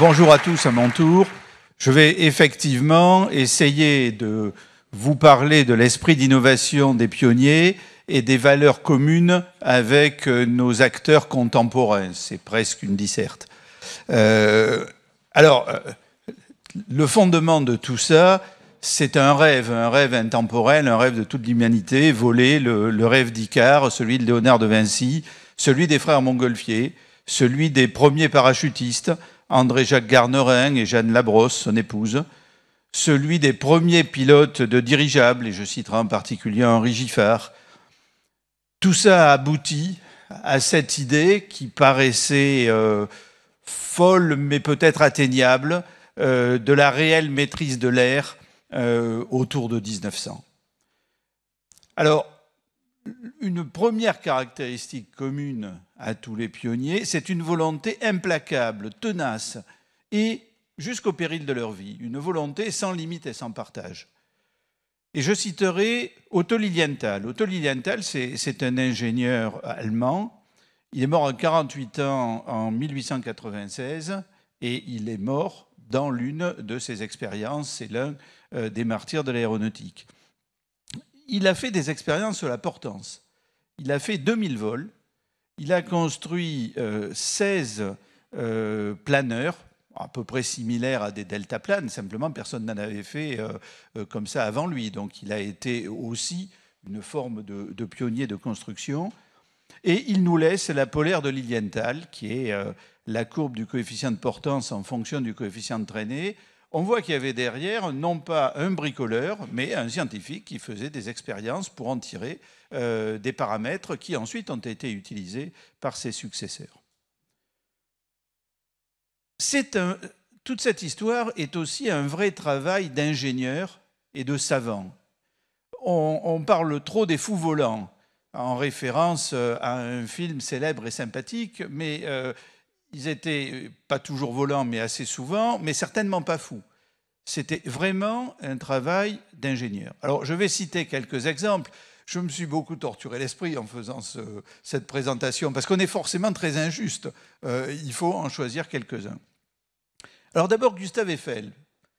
Bonjour à tous à mon tour. Je vais effectivement essayer de vous parler de l'esprit d'innovation des pionniers et des valeurs communes avec euh, nos acteurs contemporains. C'est presque une disserte. Euh, alors, euh, le fondement de tout ça, c'est un rêve, un rêve intemporel, un rêve de toute l'humanité, volé, le, rêve d'Icare, celui de Léonard de Vinci, celui des frères Montgolfier, celui des premiers parachutistes, André-Jacques Garnering et Jeanne Labrosse, son épouse, celui des premiers pilotes de dirigeables, et je citerai en particulier Henri Giffard. Tout ça a abouti à cette idée qui paraissait euh, folle mais peut-être atteignable euh, de la réelle maîtrise de l'air euh, autour de 1900. Alors, une première caractéristique commune à tous les pionniers, c'est une volonté implacable, tenace, et jusqu'au péril de leur vie, une volonté sans limite et sans partage. Et je citerai Otto Lilienthal. Otto Lilienthal, c'est un ingénieur allemand. Il est mort à 48 ans en 1896 et il est mort dans l'une de ses expériences. C'est l'un euh, des martyrs de l'aéronautique il a fait des expériences sur la portance. Il a fait 2000 vols. Il a construit 16 euh, euh, planeurs à peu près similaires à des deltaplanes, simplement personne n'en avait fait euh, comme ça avant lui. Donc il a été aussi une forme de, de pionnier de construction. Et il nous laisse la polaire de Lilienthal, qui est la courbe du coefficient de portance en fonction du coefficient de traînée, on voit qu'il y avait derrière non pas un bricoleur, mais un scientifique qui faisait des expériences pour en tirer euh, des paramètres qui ensuite ont été utilisés par ses successeurs. toute cette histoire est aussi un vrai travail d'ingénieur et de savant. On, parle trop des fous volants en référence euh, à un film célèbre et sympathique, mais euh, ils étaient euh, pas toujours volants, mais assez souvent, mais certainement pas fous. C'était vraiment un travail d'ingénieur. Alors, je vais citer quelques exemples. Je me suis beaucoup torturé l'esprit en faisant cette présentation, parce qu'on est forcément très injuste. Euh, il faut en choisir quelques-uns. Alors d'abord, Gustave Eiffel.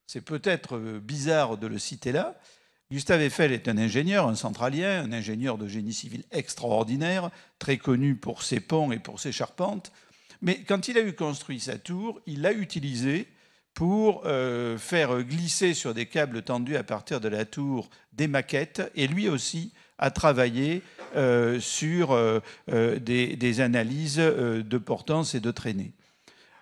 C'est peut-être euh, bizarre de le citer là. Gustave Eiffel est un ingénieur, un centralien, un ingénieur de génie civil extraordinaire, très connu pour ses ponts et pour ses charpentes. Mais quand il a eu construit sa tour, il l'a utilisée pour euh, faire glisser sur des câbles tendus à partir de la tour des maquettes, et lui aussi a travaillé euh, sur euh, des, des, analyses de portance et de traînée.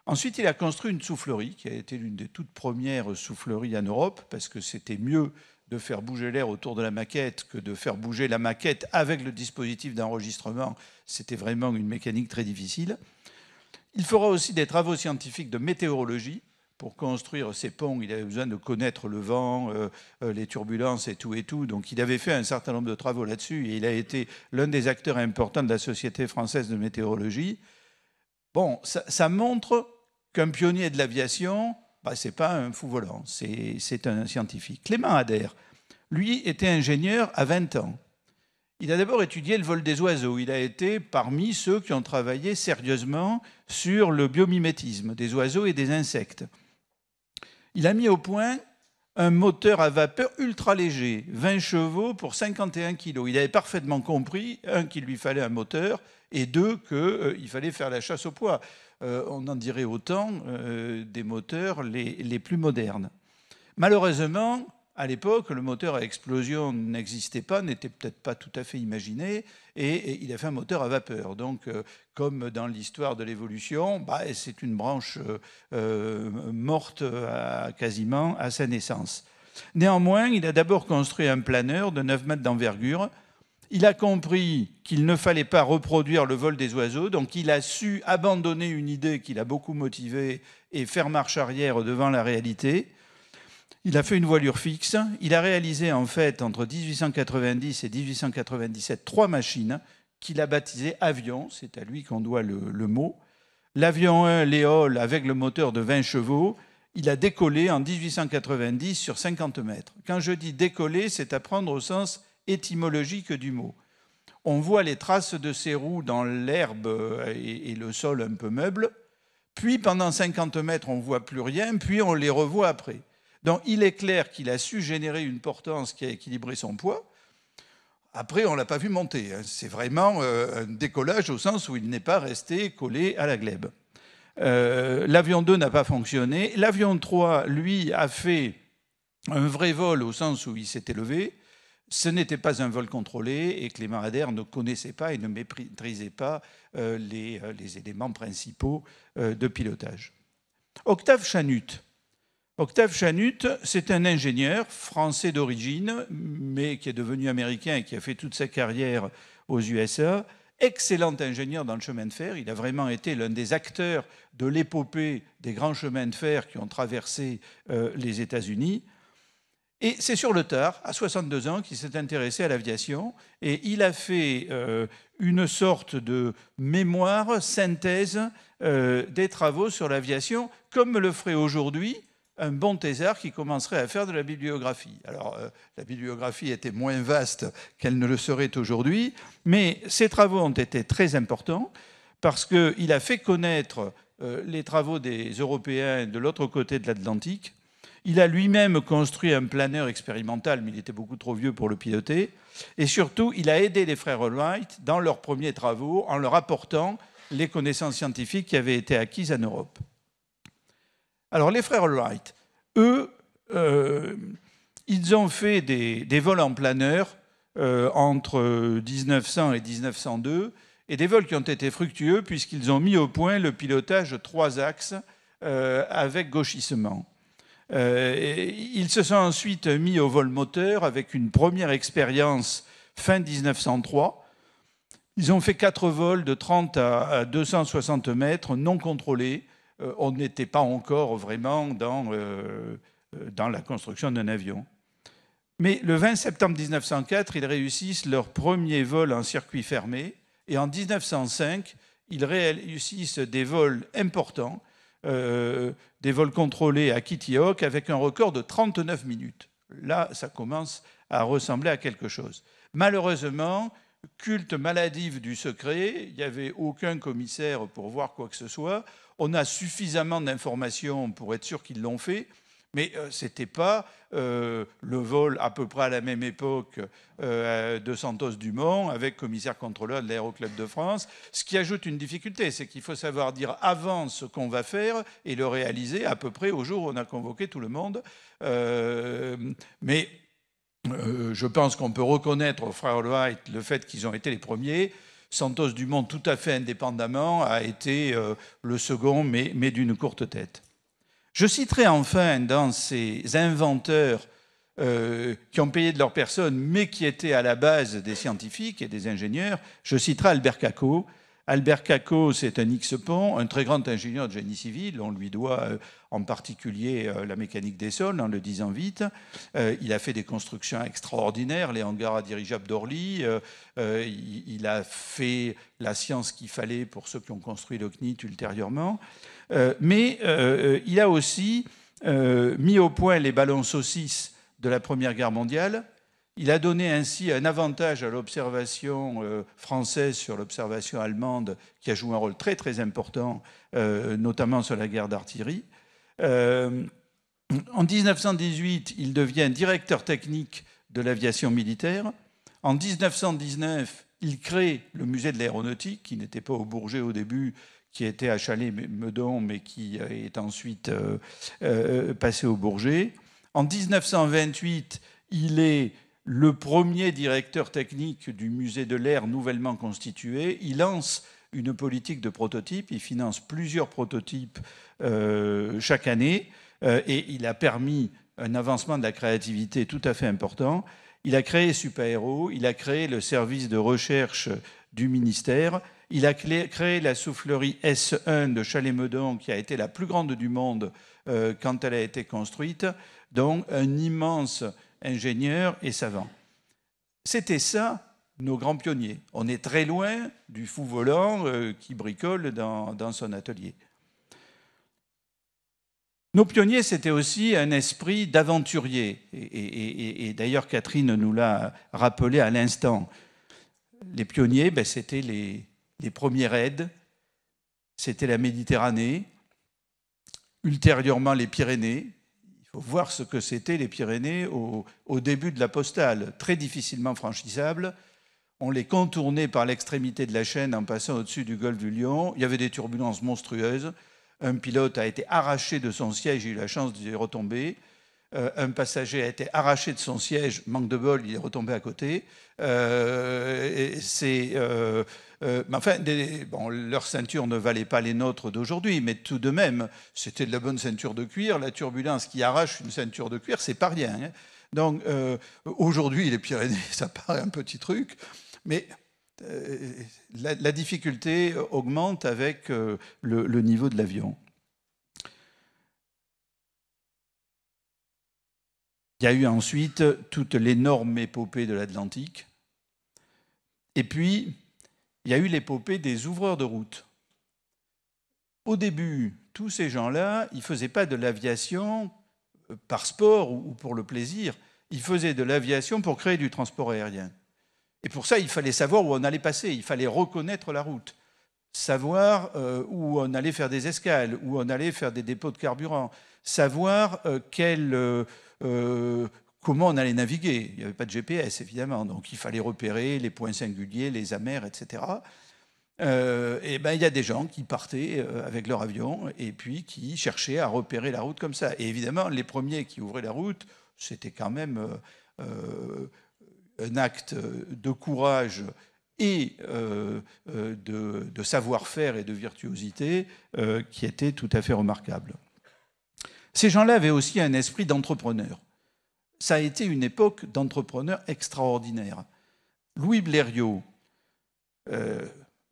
Ensuite, il a construit une soufflerie, qui a été l'une des toutes premières souffleries en Europe, parce que c'était mieux de faire bouger l'air autour de la maquette que de faire bouger la maquette avec le dispositif d'enregistrement. C'était vraiment une mécanique très difficile. Il fera aussi des travaux scientifiques de météorologie. Pour construire ces ponts, il avait besoin de connaître le vent, euh, euh, les turbulences et tout et tout. Donc il avait fait un certain nombre de travaux là-dessus et il a été l'un des acteurs importants de la Société française de météorologie. Bon, ça, montre qu'un pionnier de l'aviation, bah, ce n'est pas un fou volant, c'est un scientifique. Clément Adair, lui, était ingénieur à 20 ans. Il a d'abord étudié le vol des oiseaux. Il a été parmi ceux qui ont travaillé sérieusement sur le biomimétisme des oiseaux et des insectes. Il a mis au point un moteur à vapeur ultra léger, 20 chevaux pour 51 kg. Il avait parfaitement compris, un, qu'il lui fallait un moteur, et deux, qu'il euh, fallait faire la chasse au poids. Euh, on en dirait autant euh, des moteurs les, les plus modernes. Malheureusement, à l'époque, le moteur à explosion n'existait pas, n'était peut-être pas tout à fait imaginé, et, il a fait un moteur à vapeur. Donc, euh, comme dans l'histoire de l'évolution, bah, c'est une branche euh, euh, morte quasiment à sa naissance. Néanmoins, il a d'abord construit un planeur de 9 mètres d'envergure. Il a compris qu'il ne fallait pas reproduire le vol des oiseaux, donc il a su abandonner une idée qui l'a beaucoup motivé et faire marche arrière devant la réalité. Il a fait une voilure fixe. Il a réalisé en fait entre 1890 et 1897 trois machines qu'il a baptisées avion. C'est à lui qu'on doit le, mot. L'avion 1 l'éole avec le moteur de 20 chevaux, il a décollé en 1890 sur 50 mètres. Quand je dis décoller, c'est à prendre au sens étymologique du mot. On voit les traces de ses roues dans l'herbe et, le sol un peu meuble. Puis pendant 50 mètres, on voit plus rien, puis on les revoit après. Donc il est clair qu'il a su générer une portance qui a équilibré son poids. Après, on ne l'a pas vu monter. Hein. C'est vraiment euh, un décollage au sens où il n'est pas resté collé à la glèbe. Euh, l'avion 2 n'a pas fonctionné. L'avion 3, lui, a fait un vrai vol au sens où il s'est élevé. Ce n'était pas un vol contrôlé et Clément Ader ne connaissait pas et ne maîtrisaient pas euh, les, les éléments principaux de pilotage. Octave Chanute, Octave Chanute, c'est un ingénieur français d'origine, mais qui est devenu américain et qui a fait toute sa carrière aux USA. Excellent ingénieur dans le chemin de fer. Il a vraiment été l'un des acteurs de l'épopée des grands chemins de fer qui ont traversé euh, les États-Unis. Et c'est sur le tard, à 62 ans, qu'il s'est intéressé à l'aviation. Et il a fait euh, une sorte de mémoire, synthèse euh, des travaux sur l'aviation, comme le ferait aujourd'hui un bon thésard qui commencerait à faire de la bibliographie. Alors, euh, la bibliographie était moins vaste qu'elle ne le serait aujourd'hui, mais ses travaux ont été très importants parce qu'il a fait connaître euh, les travaux des Européens de l'autre côté de l'Atlantique. Il a lui-même construit un planeur expérimental, mais il était beaucoup trop vieux pour le piloter. Et surtout, il a aidé les frères Wright dans leurs premiers travaux en leur apportant les connaissances scientifiques qui avaient été acquises en Europe. Alors les frères Wright, eux, euh, ils ont fait des, vols en planeur entre 1900 et 1902, et des vols qui ont été fructueux puisqu'ils ont mis au point le pilotage trois axes euh, avec gauchissement. Euh, ils se sont ensuite mis au vol moteur avec une première expérience fin 1903. Ils ont fait quatre vols de 30 à 260 mètres non contrôlés euh, on n'était pas encore vraiment euh, euh, dans, la construction d'un avion. Mais le 20 septembre 1904, ils réussissent leur premier vol en circuit fermé. Et en 1905, ils réussissent des vols importants, des vols contrôlés à Kitty Hawk avec un record de 39 minutes. Là, ça commence à ressembler à quelque chose. Malheureusement, culte maladive du secret, il n'y avait aucun commissaire pour voir quoi que ce soit, on a suffisamment d'informations pour être sûr qu'ils l'ont fait, mais euh, c'était ce n'était pas euh, le vol à peu près à la même époque euh, de Santos-Dumont avec commissaire contrôleur de l'Aéroclub de France. Ce qui ajoute une difficulté, c'est qu'il faut savoir dire avant ce qu'on va faire et le réaliser à peu près au jour où on a convoqué tout le monde. mais euh, je pense qu'on peut reconnaître aux frères White le fait qu'ils ont été les premiers. Santos Dumont, tout à fait indépendamment, a été euh, le second, mais, d'une courte tête. Je citerai enfin dans ces inventeurs euh, qui ont payé de leur personne, mais qui étaient à la base des scientifiques et des ingénieurs, je citerai Albert Caco. Albert Caco, c'est un X-Pont, un très grand ingénieur de génie civil. On lui doit en particulier euh, la mécanique des sols, en hein, le disant vite. Euh, il a fait des constructions extraordinaires, les hangars à dirigeables d'Orly. Euh, il, a fait la science qu'il fallait pour ceux qui ont construit le ultérieurement. mais il a aussi mis au point les ballons saucisses de la Première Guerre mondiale. Il a donné ainsi un avantage à l'observation française sur l'observation allemande, qui a joué un rôle très très important, notamment sur la guerre d'artillerie. Euh, en 1918, il devient directeur technique de l'aviation militaire. En 1919, il crée le musée de l'aéronautique, qui n'était pas au Bourget au début, qui était à chalet meudon mais qui est ensuite euh, euh, passé au Bourget. En 1928, il est le premier directeur technique du musée de l'air nouvellement constitué. Il lance une politique de prototype. Il finance plusieurs prototypes euh, chaque année euh, et il a permis un avancement de la créativité tout à fait important. Il a créé Superhero, il a créé le service de recherche du ministère, il a créé la soufflerie S1 de chalet meudon qui a été la plus grande du monde euh, quand elle a été construite, donc un immense ingénieur et savant. C'était ça nos grands pionniers. On est très loin du fou volant euh, qui bricole dans, son atelier. Nos pionniers, c'était aussi un esprit d'aventurier. Et, d'ailleurs, Catherine nous l'a rappelé à l'instant. Les pionniers, ben, c'était les, premiers aides, c'était la Méditerranée, ultérieurement les Pyrénées. Il faut voir ce que c'était les Pyrénées au, au, début de la postale, très difficilement franchissable on les contournait par l'extrémité de la chaîne en passant au-dessus du golfe du Lion. Il y avait des turbulences monstrueuses. Un pilote a été arraché de son siège, il a eu la chance d'y retomber. Euh, un passager a été arraché de son siège, manque de bol, il est retombé à côté. Euh, et c'est, euh, enfin, leur ceinture ne valait pas les nôtres d'aujourd'hui, mais tout de même, c'était de la bonne ceinture de cuir. La turbulence qui arrache une ceinture de cuir, c'est pas rien. Hein. Donc aujourd'hui, les Pyrénées, ça paraît un petit truc. Mais euh, la, difficulté augmente avec euh, le, niveau de l'avion. Il y a eu ensuite toute l'énorme épopée de l'Atlantique. Et puis, il y a eu l'épopée des ouvreurs de route. Au début, tous ces gens-là, ils ne faisaient pas de l'aviation par sport ou pour le plaisir, ils faisaient de l'aviation pour créer du transport aérien. Et pour ça, il fallait savoir où on allait passer, il fallait reconnaître la route, savoir euh, où on allait faire des escales, où on allait faire des dépôts de carburant, savoir euh, euh, comment on allait naviguer. Il n'y avait pas de GPS, évidemment, donc il fallait repérer les points singuliers, les amers, etc. et ben, il y a des gens qui partaient avec leur avion et puis qui cherchaient à repérer la route comme ça. Et évidemment, les premiers qui ouvraient la route, c'était quand même un acte euh, de courage et euh, euh, de, savoir-faire et de virtuosité qui était tout à fait remarquable. Ces gens-là avaient aussi un esprit d'entrepreneur. Ça a été une époque d'entrepreneurs extraordinaire. Louis Blériot,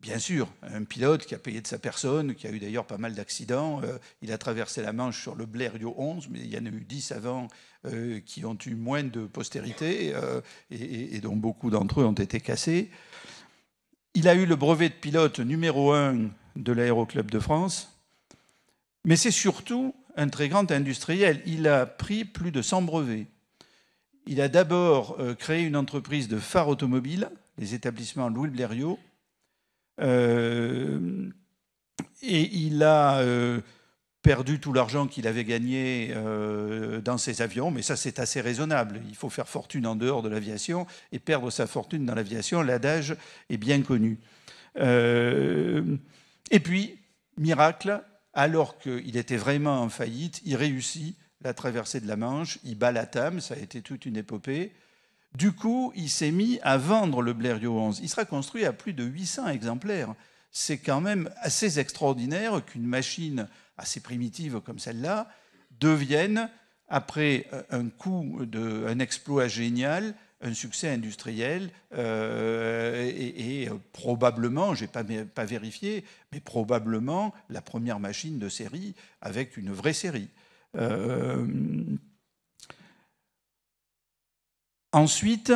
bien sûr, un pilote qui a payé de sa personne, qui a eu d'ailleurs pas mal d'accidents. il a traversé la Manche sur le Blériot 11, mais il y en a eu 10 avant euh, qui ont eu moins de postérité euh, et, dont beaucoup d'entre eux ont été cassés. Il a eu le brevet de pilote numéro 1 de l'Aéroclub de France, mais c'est surtout un très grand industriel. Il a pris plus de 100 brevets. Il a d'abord euh, créé une entreprise de phares automobiles, les établissements Louis Blériot, et il a perdu tout l'argent qu'il avait gagné euh, dans ses avions, mais ça c'est assez raisonnable. Il faut faire fortune en dehors de l'aviation et perdre sa fortune dans l'aviation, l'adage est bien connu. Euh, et puis, miracle, alors qu'il était vraiment en faillite, il réussit la traversée de la Manche, il bat la Tame, ça a été toute une épopée. Du coup, il s'est mis à vendre le Blériot 11. Il sera construit à plus de 800 exemplaires. C'est quand même assez extraordinaire qu'une machine assez primitives comme celle-là, deviennent, après euh, un coup, de, un exploit génial, un succès industriel euh, et, euh, probablement, je n'ai pas, vérifié, mais probablement la première machine de série avec une vraie série. ensuite,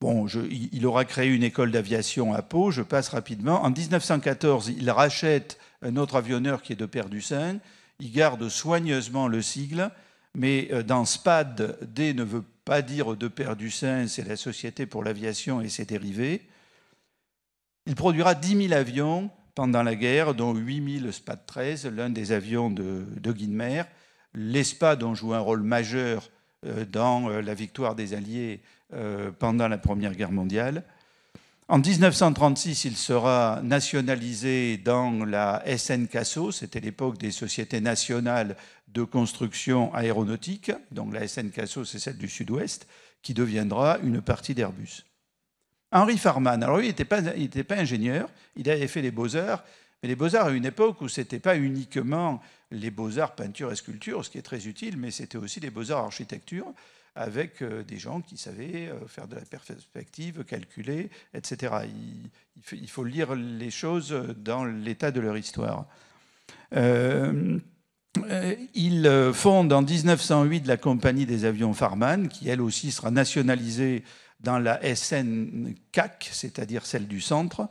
bon, il aura créé une école d'aviation à Pau, je passe rapidement. En 1914, il rachète un autre avionneur qui est de père Saint, il garde soigneusement le sigle, mais euh, dans SPAD, D ne veut pas dire de père Saint, c'est la Société pour l'aviation et ses dérivés. Il produira 10 000 avions pendant la guerre, dont 8 000 SPAD 13, l'un des avions de, de Guinmer. Les SPAD ont joué un rôle majeur euh, dans euh, la victoire des Alliés pendant la Première Guerre mondiale. En 1936, il sera nationalisé dans la SNCASO, c'était l'époque des sociétés nationales de construction aéronautique, donc la SNCASO c'est celle du sud-ouest, qui deviendra une partie d'Airbus. Henri Farman, alors lui, il n'était pas, ingénieur, il avait fait les beaux-arts, mais les beaux-arts à une époque où ce n'était pas uniquement les beaux-arts peinture et sculpture, ce qui est très utile, mais c'était aussi les beaux-arts architecture avec euh, des gens qui savaient euh, faire de la perspective, calculer, etc. Il, faut lire les choses dans l'état de leur histoire. Euh, ils fondent en 1908 la compagnie des avions Farman, qui elle aussi sera nationalisée dans la SNCAC, c'est-à-dire celle du centre.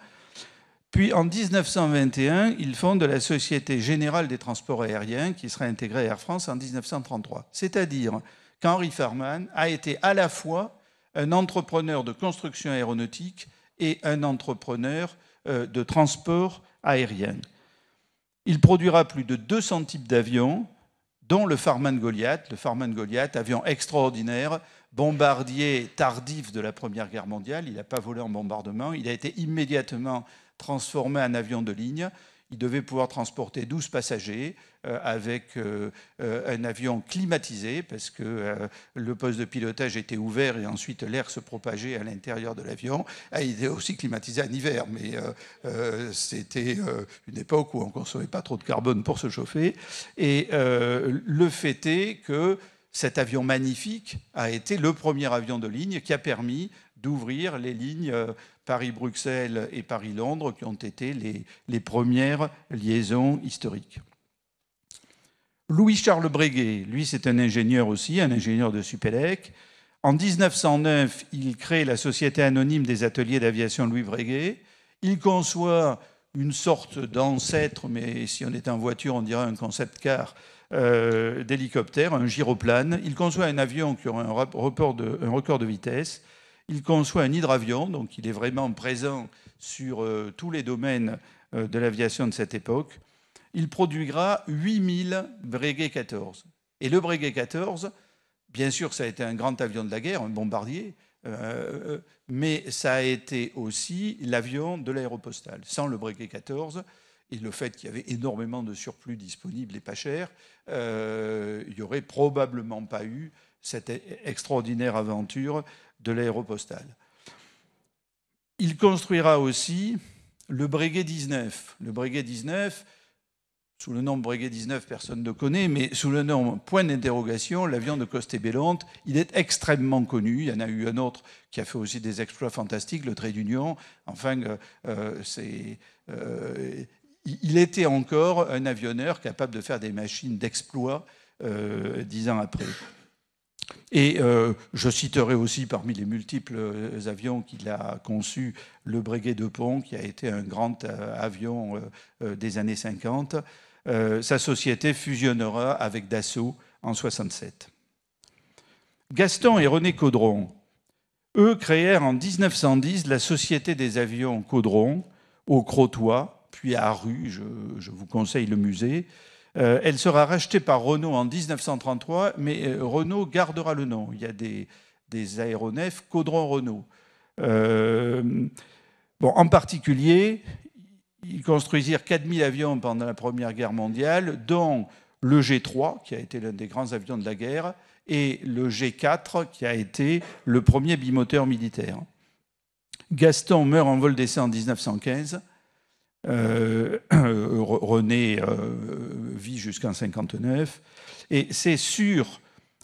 Puis en 1921, ils fondent la Société Générale des Transports Aériens, qui sera intégrée à Air France en 1933. C'est-à-dire Henry Farman a été à la fois un entrepreneur de construction aéronautique et un entrepreneur euh, de transport aérien. Il produira plus de 200 types d'avions, dont le Farman Goliath, le Farman Goliath, avion extraordinaire, bombardier tardif de la Première Guerre mondiale. Il n'a pas volé en bombardement, il a été immédiatement transformé en avion de ligne. Il devait pouvoir transporter 12 passagers euh, avec euh, euh, un avion climatisé parce que le poste de pilotage était ouvert et ensuite l'air se propageait à l'intérieur de l'avion. Ah, il était aussi climatisé en hiver, mais c'était une époque où on ne consommait pas trop de carbone pour se chauffer. Et le fait est que cet avion magnifique a été le premier avion de ligne qui a permis d'ouvrir les lignes Paris-Bruxelles et Paris-Londres, qui ont été les, premières liaisons historiques. Louis-Charles Bréguet, lui c'est un ingénieur aussi, un ingénieur de Supélec. En 1909, il crée la Société anonyme des ateliers d'aviation Louis Breguet. Il conçoit une sorte d'ancêtre, mais si on est en voiture, on dirait un concept car euh, d'hélicoptère, un gyroplane. Il conçoit un avion qui aura un, un record de vitesse. Il conçoit un hydravion, donc il est vraiment présent sur euh, tous les domaines euh, de l'aviation de cette époque. Il produira 8000 Breguet 14. Et le Breguet 14, bien sûr, ça a été un grand avion de la guerre, un bombardier, euh, mais ça a été aussi l'avion de l'aéropostale. Sans le Breguet 14, et le fait qu'il y avait énormément de surplus disponibles et pas chers, il n'y aurait probablement pas eu cette extraordinaire aventure de l'aéropostale. Il construira aussi le Breguet 19. Le Breguet 19, sous le nom Breguet 19, personne ne connaît, mais sous le nom point d'interrogation, l'avion de Costebellante, il est extrêmement connu. Il y en a eu un autre qui a fait aussi des exploits fantastiques, le Trait d'Union. Enfin, euh, euh, c'est. Euh, il était encore un avionneur capable de faire des machines d'exploit dix ans après. Et euh, je citerai aussi parmi les multiples euh, avions qu'il a conçus le Breguet de Pont, qui a été un grand euh, avion des années 50. sa société fusionnera avec Dassault en 67. Gaston et René Caudron, eux créèrent en 1910 la Société des avions Caudron au Crotoy, puis à Rue, je vous conseille le musée, euh, elle sera rachetée par Renault en 1933, mais euh, Renault gardera le nom. Il y a des, aéronefs Caudron Renault. Euh, en particulier, ils construisirent 4000 avions pendant la Première Guerre mondiale, dont le G3, qui a été l'un des grands avions de la guerre, et le G4, qui a été le premier bimoteur militaire. Gaston meurt en vol d'essai en 1915. Euh, René euh, vit jusqu'en 59. Et c'est sur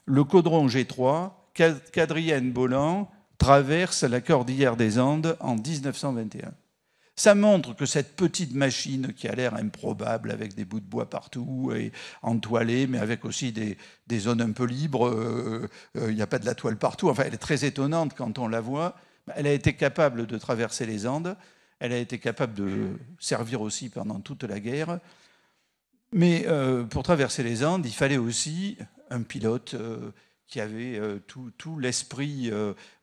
le caudron G3 qu'Adrienne Bolland traverse la cordillère des Andes en 1921. Ça montre que cette petite machine qui a l'air improbable, avec des bouts de bois partout et entoilée, mais avec aussi des, zones un peu libres, euh, il n'y a pas de la toile partout. Enfin, elle est très étonnante quand on la voit. Elle a été capable de traverser les Andes. Elle a été capable de servir aussi pendant toute la guerre. Mais euh, pour traverser les Andes, il fallait aussi un pilote euh, qui avait euh, tout, tout l'esprit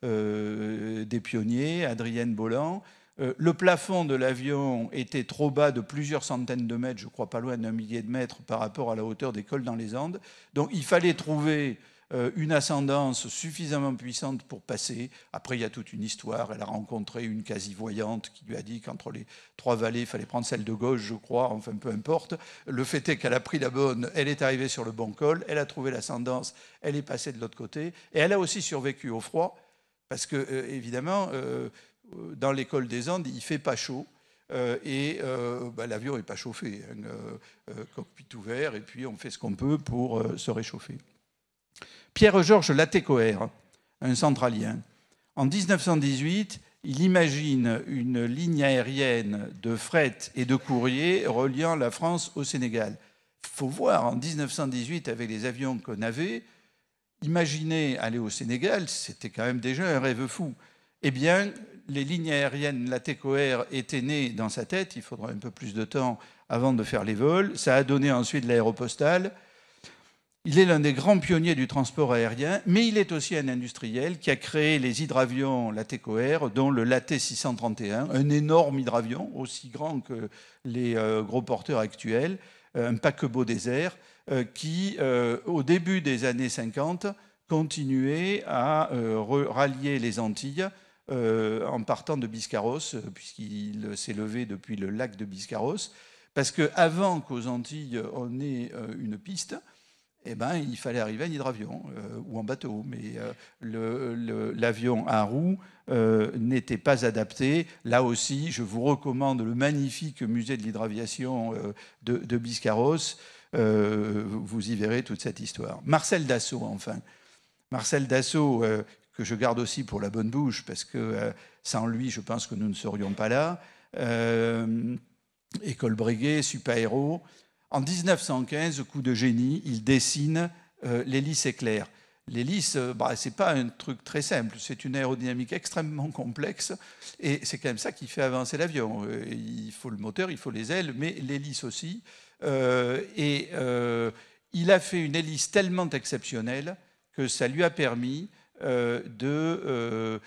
des pionniers, Adrienne Bolland. le plafond de l'avion était trop bas de plusieurs centaines de mètres, je crois pas loin d'un millier de mètres par rapport à la hauteur des cols dans les Andes. Donc il fallait trouver euh, une ascendance suffisamment puissante pour passer. Après, il y a toute une histoire. Elle a rencontré une quasi-voyante qui lui a dit qu'entre les trois vallées, il fallait prendre celle de gauche, je crois, enfin peu importe. Le fait est qu'elle a pris la bonne, elle est arrivée sur le bon col, elle a trouvé l'ascendance, elle est passée de l'autre côté, et elle a aussi survécu au froid, parce que, euh, évidemment, euh, dans l'école des Andes, il fait pas chaud. et bah, l'avion n'est pas chauffé, un hein. cockpit ouvert, et puis on fait ce qu'on peut pour se réchauffer. Pierre-Georges Latécoère, un centralien. En 1918, il imagine une ligne aérienne de fret et de courrier reliant la France au Sénégal. Il faut voir, en 1918, avec les avions qu'on avait, imaginer aller au Sénégal, c'était quand même déjà un rêve fou. Eh bien, les lignes aériennes, Latécoère étaient nées dans sa tête, il faudra un peu plus de temps avant de faire les vols. Ça a donné ensuite l'aéropostale. Il est l'un des grands pionniers du transport aérien, mais il est aussi un industriel qui a créé les hydravions Latécoère, dont le Laté 631, un énorme hydravion, aussi grand que les euh, gros porteurs actuels, euh, un paquebot désert, euh, qui, au début des années 50, continuait à rallier les Antilles en partant de Biscarros, puisqu'il s'est levé depuis le lac de Biscarros, parce qu'avant qu'aux Antilles on ait une piste, eh ben, il fallait arriver en hydravion euh, ou en bateau. Mais euh, l'avion à roues euh, n'était pas adapté. Là aussi, je vous recommande le magnifique musée de l'hydraviation de, Biscarros. vous y verrez toute cette histoire. Marcel Dassault, enfin. Marcel Dassault, que je garde aussi pour la bonne bouche, parce que sans lui, je pense que nous ne serions pas là. École Breguet, héros. En 1915, coup de génie, il dessine euh, l'hélice éclair. L'hélice, euh, bah, ce n'est pas un truc très simple, c'est une aérodynamique extrêmement complexe, et c'est quand même ça qui fait avancer l'avion. Euh, il faut le moteur, il faut les ailes, mais l'hélice aussi. et il a fait une hélice tellement exceptionnelle que ça lui a permis de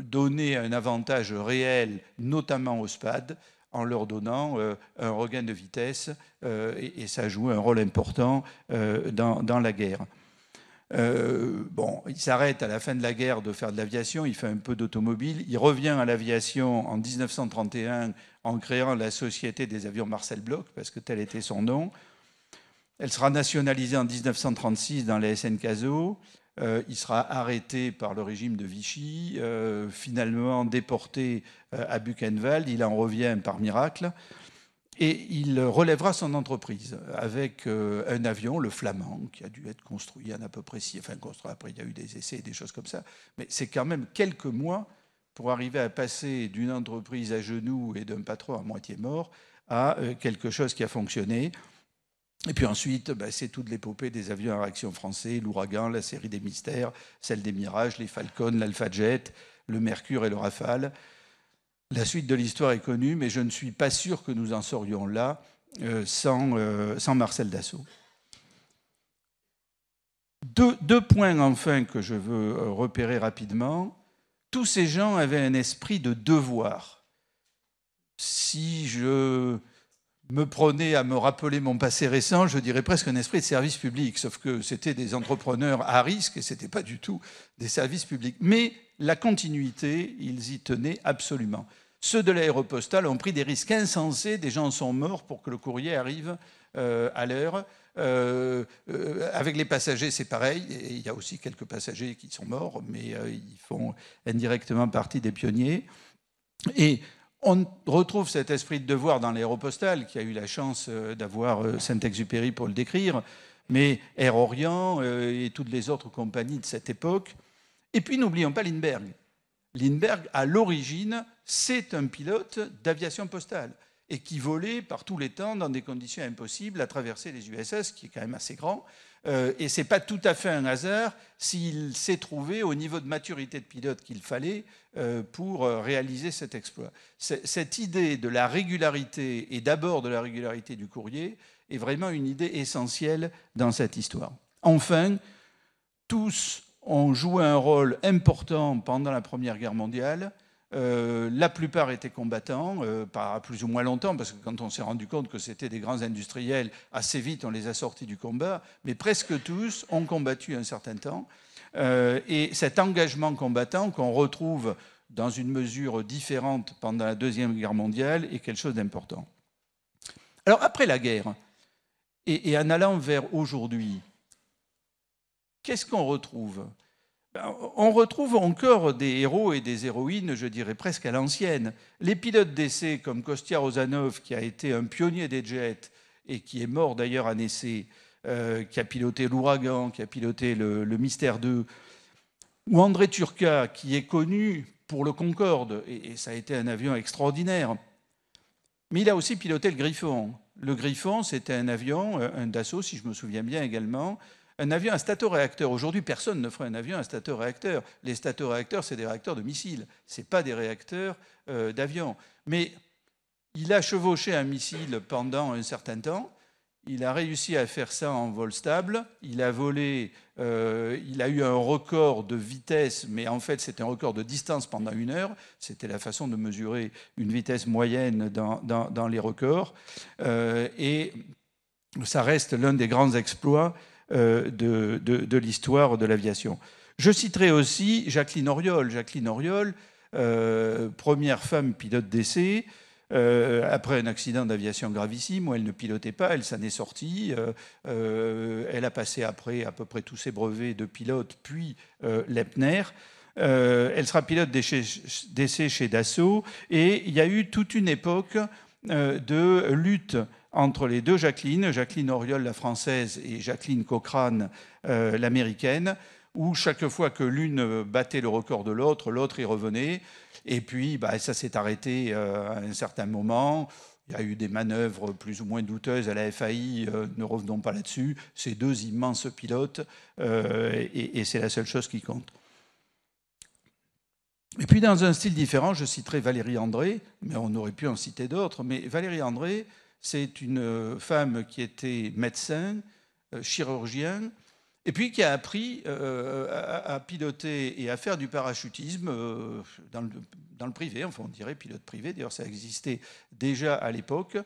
donner un avantage réel, notamment au SPAD, en leur donnant euh, un regain de vitesse euh, et, ça joue un rôle important euh, dans, la guerre. bon, il s'arrête à la fin de la guerre de faire de l'aviation, il fait un peu d'automobile, il revient à l'aviation en 1931 en créant la Société des avions Marcel Bloch, parce que tel était son nom. Elle sera nationalisée en 1936 dans la SNCASO. Euh, il sera arrêté par le régime de Vichy, euh, finalement déporté euh, à Buchenwald. Il en revient par miracle. Et il relèvera son entreprise avec un avion, le Flamand, qui a dû être construit à peu près six. Enfin, construit après, il y a eu des essais et des choses comme ça. Mais c'est quand même quelques mois pour arriver à passer d'une entreprise à genoux et d'un patron à moitié mort à quelque chose qui a fonctionné. Et puis ensuite, bah, c'est toute l'épopée des avions à réaction français, l'ouragan, la série des mystères, celle des mirages, les Falcons, l'Alpha Jet, le Mercure et le Rafale. La suite de l'histoire est connue, mais je ne suis pas sûr que nous en serions là euh, sans, euh, sans, Marcel Dassault. Deux, deux, points enfin que je veux euh, repérer rapidement. Tous ces gens avaient un esprit de devoir. Si je me prenait à me rappeler mon passé récent, je dirais presque un esprit de service public, sauf que c'était des entrepreneurs à risque et ce n'était pas du tout des services publics. Mais la continuité, ils y tenaient absolument. Ceux de l'aéropostale ont pris des risques insensés, des gens sont morts pour que le courrier arrive euh, à l'heure. Euh, euh, avec les passagers, c'est pareil. Et il y a aussi quelques passagers qui sont morts, mais ils font indirectement partie des pionniers. Et on retrouve cet esprit de devoir dans l'aéropostale, qui a eu la chance euh, d'avoir euh, Saint-Exupéry pour le décrire, mais Air Orient euh, et toutes les autres compagnies de cette époque. Et puis n'oublions pas Lindbergh. Lindbergh, à l'origine, c'est un pilote d'aviation postale et qui volait par tous les temps dans des conditions impossibles à traverser les USS, qui est quand même assez grand. Euh, et ce n'est pas tout à fait un hasard s'il s'est trouvé au niveau de maturité de pilote qu'il fallait euh, pour euh, réaliser cet exploit. Cette idée de la régularité, et d'abord de la régularité du courrier, est vraiment une idée essentielle dans cette histoire. Enfin, tous ont joué un rôle important pendant la Première Guerre mondiale euh, la plupart étaient combattants, par euh, pas plus ou moins longtemps, parce que quand on s'est rendu compte que c'était des grands industriels, assez vite on les a sortis du combat, mais presque tous ont combattu un certain temps. Euh, et cet engagement combattant qu'on retrouve dans une mesure différente pendant la Deuxième Guerre mondiale est quelque chose d'important. Alors après la guerre, et en allant vers aujourd'hui, qu'est-ce qu'on retrouve ben, on retrouve encore des héros et des héroïnes, je dirais presque à l'ancienne. Les pilotes d'essai comme Kostia Rosanov, qui a été un pionnier des jets et qui est mort d'ailleurs à essai, euh, qui a piloté l'ouragan, qui a piloté le, Mystère 2, ou André Turca, qui est connu pour le Concorde, et, et ça a été un avion extraordinaire. Mais il a aussi piloté le Griffon. Le Griffon, c'était un avion, euh, un Dassault, si je me souviens bien également, un avion, un statoréacteur. Aujourd'hui, personne ne ferait un avion, un statoréacteur. Les statoréacteurs, c'est des réacteurs de missiles. Ce n'est pas des réacteurs euh, d'avion. Mais il a chevauché un missile pendant un certain temps. Il a réussi à faire ça en vol stable. Il a volé, euh, il a eu un record de vitesse, mais en fait c'était un record de distance pendant une heure. C'était la façon de mesurer une vitesse moyenne dans, les records. Euh, et ça reste l'un des grands exploits euh, de, de, l'histoire de l'aviation. Je citerai aussi Jacqueline Oriol. Jacqueline Oriol, euh, première femme pilote d'essai, euh, après un accident d'aviation gravissime où elle ne pilotait pas, elle s'en est sortie. elle a passé après à peu près tous ses brevets de pilote, puis l'EPNER. elle sera pilote d'essai chez Dassault. Et il y a eu toute une époque de lutte entre les deux Jacqueline, Jacqueline Oriol la française et Jacqueline Cochrane euh, l'américaine, où chaque fois que l'une battait le record de l'autre, l'autre y revenait. Et puis bah, ça s'est arrêté euh, à un certain moment. Il y a eu des manœuvres plus ou moins douteuses à la FAI, euh, ne revenons pas là-dessus. Ces deux immenses pilotes, et, et c'est la seule chose qui compte. Et puis dans un style différent, je citerai Valérie André, mais on aurait pu en citer d'autres, mais Valérie André, c'est une euh, femme qui était médecin, euh, chirurgienne, et puis qui a appris euh, à, piloter et à faire du parachutisme dans, le, privé, enfin on dirait pilote privé, d'ailleurs ça existait déjà à l'époque,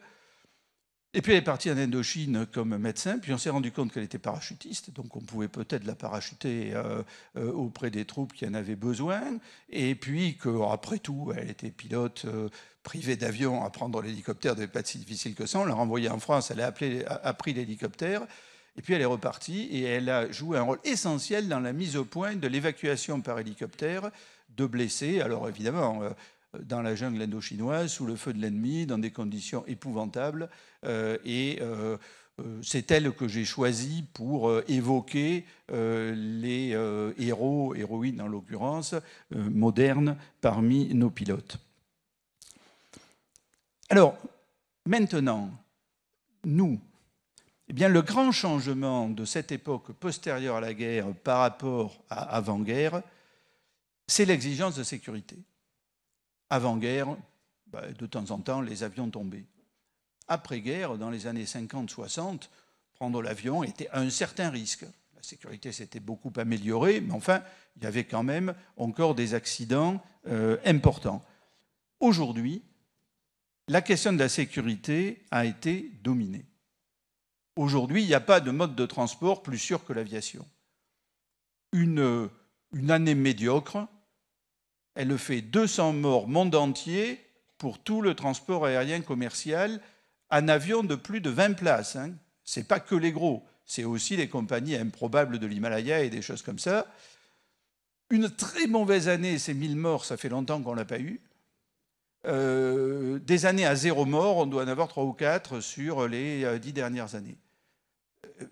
et puis elle est partie en Indochine comme médecin, puis on s'est rendu compte qu'elle était parachutiste, donc on pouvait peut-être la parachuter euh, euh, auprès des troupes qui en avaient besoin, et puis qu'après tout, elle était pilote euh, privée d'avion, à prendre l'hélicoptère n'était pas si difficile que ça, on l'a renvoyée en France, elle a, appelé, a, pris l'hélicoptère, et puis elle est repartie, et elle a joué un rôle essentiel dans la mise au point de l'évacuation par hélicoptère de blessés. Alors évidemment, dans la jungle indo sous le feu de l'ennemi, dans des conditions épouvantables. Euh, et euh, euh, c'est elle que j'ai choisie pour évoquer les héros, héroïnes en l'occurrence, modernes parmi nos pilotes. Alors, maintenant, nous, eh bien, le grand changement de cette époque postérieure à la guerre par rapport à avant-guerre, c'est l'exigence de sécurité. Avant-guerre, bah, de temps en temps, les avions tombaient. Après-guerre, dans les années 50-60, prendre l'avion était un certain risque. La sécurité s'était beaucoup améliorée, mais enfin, il y avait quand même encore des accidents euh, importants. Aujourd'hui, la question de la sécurité a été dominée. Aujourd'hui, il n'y a pas de mode de transport plus sûr que l'aviation. une année médiocre, elle fait 200 morts monde entier pour tout le transport aérien commercial un avion de plus de 20 places. Hein. Ce n'est pas que les gros, c'est aussi les compagnies improbables de l'Himalaya et des choses comme ça. Une très mauvaise année, ces 1000 morts, ça fait longtemps qu'on ne l'a pas eu. Euh, des années à zéro mort, on doit en avoir 3 ou 4 sur les 10 euh, dernières années. Euh,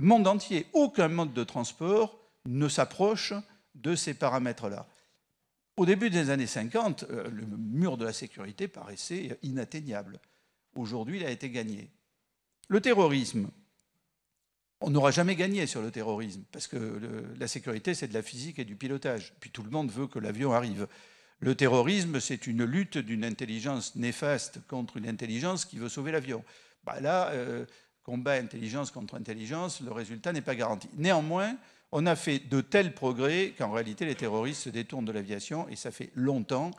monde entier, aucun mode de transport ne s'approche de ces paramètres-là. Au début des années 50, euh, le mur de la sécurité paraissait inatteignable. Aujourd'hui, il a été gagné. Le terrorisme. On n'aura jamais gagné sur le terrorisme, parce que la sécurité, c'est de la physique et du pilotage. Puis tout le monde veut que l'avion arrive. Le terrorisme, c'est une lutte d'une intelligence néfaste contre une intelligence qui veut sauver l'avion. Bah là, euh, combat intelligence contre intelligence, le résultat n'est pas garanti. Néanmoins, on a fait de tels progrès qu'en réalité, les terroristes se détournent de l'aviation et ça fait longtemps.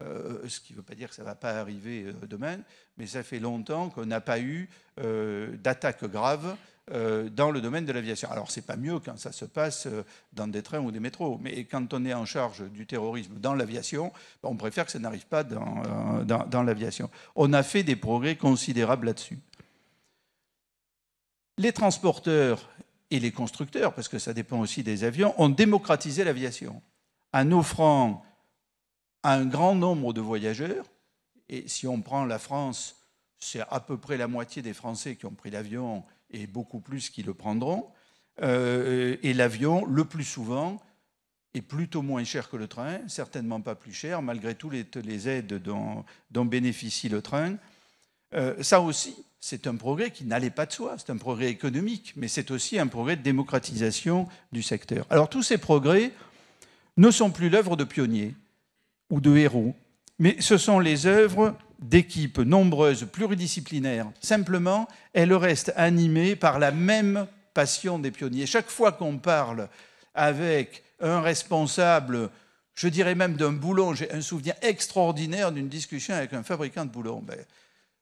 Euh, ce qui ne veut pas dire que ça ne va pas arriver euh, demain, mais ça fait longtemps qu'on n'a pas eu euh, d'attaque grave dans le domaine de l'aviation. Alors, ce n'est pas mieux quand ça se passe dans des trains ou des métros, mais quand on est en charge du terrorisme dans l'aviation, on préfère que ça n'arrive pas dans l'aviation. On a fait des progrès considérables là-dessus. Les transporteurs et les constructeurs, parce que ça dépend aussi des avions, ont démocratisé l'aviation en offrant à un grand nombre de voyageurs, et si on prend la France, c'est à peu près la moitié des Français qui ont pris l'avion et beaucoup plus qui le prendront, euh, et l'avion, le plus souvent, est plutôt moins cher que le train, certainement pas plus cher, malgré toutes les, aides dont, dont bénéficie le train. Euh, ça aussi, c'est un progrès qui n'allait pas de soi, c'est un progrès économique, mais c'est aussi un progrès de démocratisation du secteur. Alors tous ces progrès ne sont plus l'œuvre de pionniers ou de héros, mais ce sont les œuvres d'équipes nombreuses, pluridisciplinaires. Simplement, elles restent animées par la même passion des pionniers. Chaque fois qu'on parle avec un responsable, je dirais même d'un boulon, j'ai un souvenir extraordinaire d'une discussion avec un fabricant de boulons. Ben,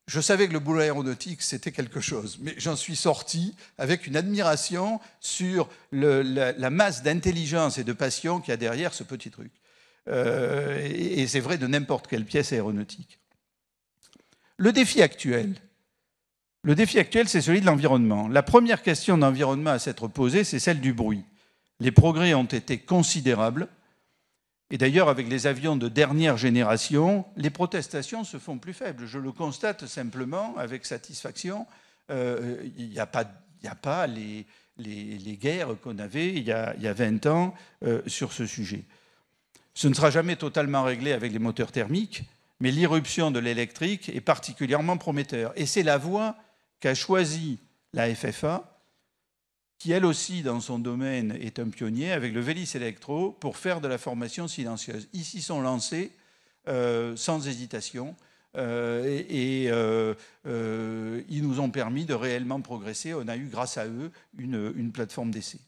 je savais que le boulot aéronautique, c'était quelque chose, mais j'en suis sorti avec une admiration sur la, masse d'intelligence et de passion qu'il y a derrière ce petit truc. Euh, et, et c'est vrai de n'importe quelle pièce aéronautique. Le défi actuel, le défi actuel, c'est celui de l'environnement. La première question d'environnement à s'être posée, c'est celle du bruit. Les progrès ont été considérables et d'ailleurs, avec les avions de dernière génération, les protestations se font plus faibles. Je le constate simplement avec satisfaction. Euh, il n'y a pas, a pas les, guerres qu'on avait il y, a, 20 ans euh, sur ce sujet. Ce ne sera jamais totalement réglé avec les moteurs thermiques, mais l'irruption de l'électrique est particulièrement prometteur. Et c'est la voie qu'a choisie la FFA qui elle aussi, dans son domaine, est un pionnier avec le Vélis Electro pour faire de la formation silencieuse. Ils s'y sont lancés euh, sans hésitation euh, et, euh, ils nous ont permis de réellement progresser. On a eu, grâce à eux, une, plateforme d'essai.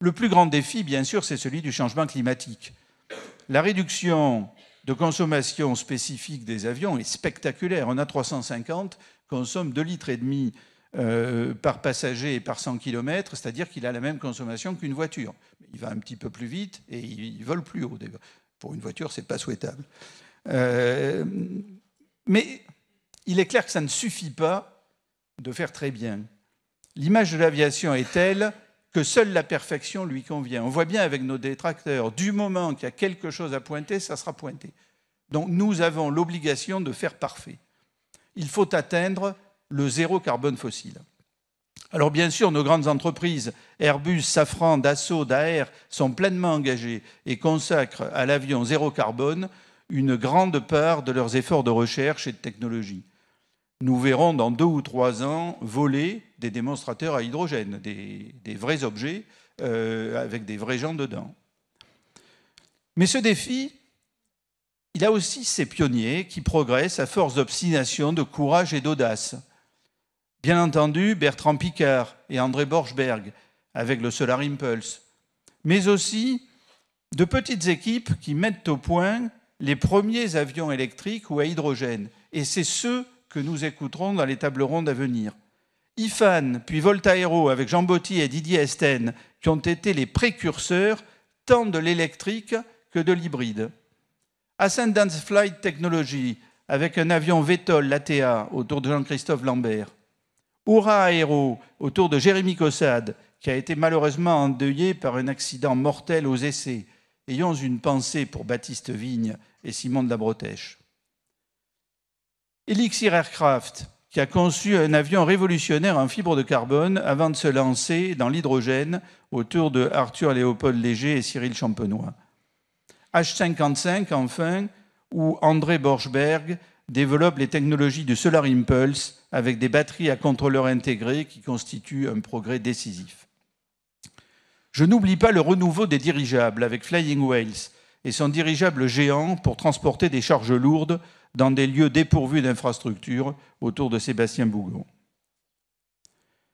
Le plus grand défi, bien sûr, c'est celui du changement climatique. La réduction de consommation spécifique des avions est spectaculaire. On a 350, consomme 2,5 litres et demi euh, par passager et par 100 km, c'est-à-dire qu'il a la même consommation qu'une voiture. Il va un petit peu plus vite et il vole plus haut. Pour une voiture, ce n'est pas souhaitable. Euh, mais il est clair que ça ne suffit pas de faire très bien. L'image de l'aviation est telle que seule la perfection lui convient. On voit bien avec nos détracteurs, du moment qu'il y a quelque chose à pointer, ça sera pointé. Donc nous avons l'obligation de faire parfait. Il faut atteindre le zéro carbone fossile. Alors bien sûr, nos grandes entreprises, Airbus, Safran, Dassault, Daer, sont pleinement engagées et consacrent à l'avion zéro carbone une grande part de leurs efforts de recherche et de technologie. Nous verrons dans deux ou trois ans voler des démonstrateurs à hydrogène, des, vrais objets euh, avec des vrais gens dedans. Mais ce défi, il a aussi ses pionniers qui progressent à force d'obstination, de courage et d'audace. Bien entendu, Bertrand Picard et André Borschberg avec le Solar Impulse, mais aussi de petites équipes qui mettent au point les premiers avions électriques ou à hydrogène. Et c'est ceux que nous écouterons dans les tables rondes à venir. IFAN, puis Volta Voltaero avec Jean Botti et Didier Esten, qui ont été les précurseurs tant de l'électrique que de l'hybride. Ascendance Flight Technology, avec un avion VTOL, l'ATA, autour de Jean-Christophe Lambert. Hurrah Aéro, autour de Jérémy Cossade, qui a été malheureusement endeuillé par un accident mortel aux essais. Ayons une pensée pour Baptiste Vigne et Simon de la Bretèche. Elixir Aircraft, qui a conçu un avion révolutionnaire en fibre de carbone avant de se lancer dans l'hydrogène autour de Arthur Léopold Léger et Cyril Champenois. H55, enfin, où André Borchberg développe les technologies du Solar Impulse avec des batteries à contrôleur intégré qui constituent un progrès décisif. Je n'oublie pas le renouveau des dirigeables avec Flying Whales et son dirigeable géant pour transporter des charges lourdes dans des lieux dépourvus d'infrastructures autour de Sébastien Bougon.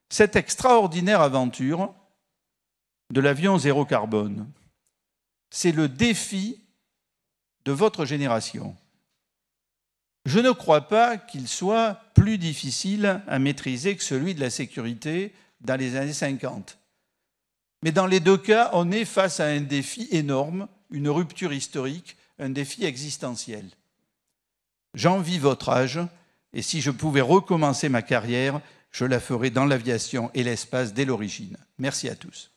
Cette extraordinaire aventure de l'avion zéro carbone, c'est le défi de votre génération. Je ne crois pas qu'il soit plus difficile à maîtriser que celui de la sécurité dans les années 50. Mais dans les deux cas, on est face à un défi énorme, une rupture historique, un défi existentiel. J'envie votre âge, et si je pouvais recommencer ma carrière, je la ferais dans l'aviation et l'espace dès l'origine. Merci à tous.